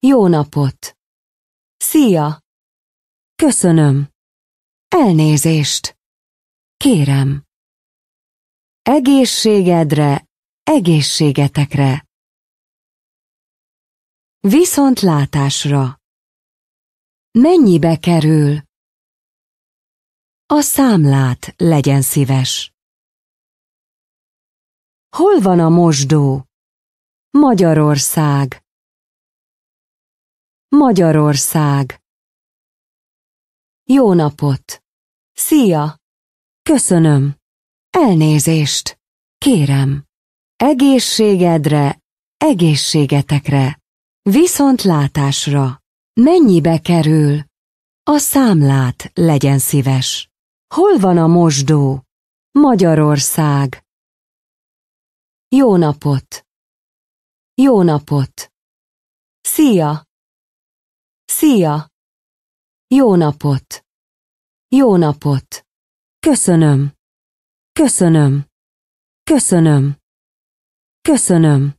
Jó napot! Szia! Köszönöm! Elnézést! Kérem! Egészségedre, egészségetekre! Viszont látásra! Mennyibe kerül? A számlát legyen szíves! Hol van a mosdó? Magyarország. Magyarország. Jó napot! Szia! Köszönöm! Elnézést! Kérem! Egészségedre, egészségetekre, viszontlátásra! Mennyibe kerül? A számlát legyen szíves! Hol van a mosdó? Magyarország! Jó napot! Jó napot! Szia! Szia! Jó napot! Jó napot! Köszönöm! Köszönöm! Köszönöm! Köszönöm!